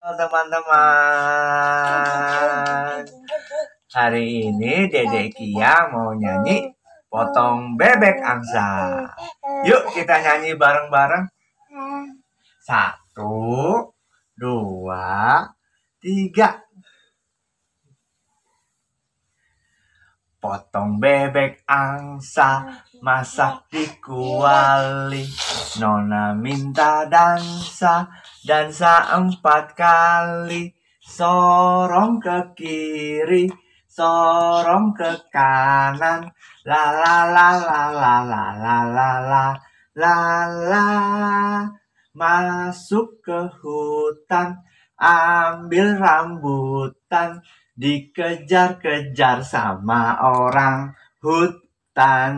halo teman-teman Hari ini Dedek Kia mau nyanyi Potong Bebek Angsa Yuk kita nyanyi bareng-bareng Satu Dua Tiga Potong bebek angsa, masak di kuali. Nona minta dansa, dansa empat kali. Sorong ke kiri, sorong ke kanan. La la la la la la la la la la la. Masuk ke hutan, ambil rambutan dikejar-kejar sama orang hutan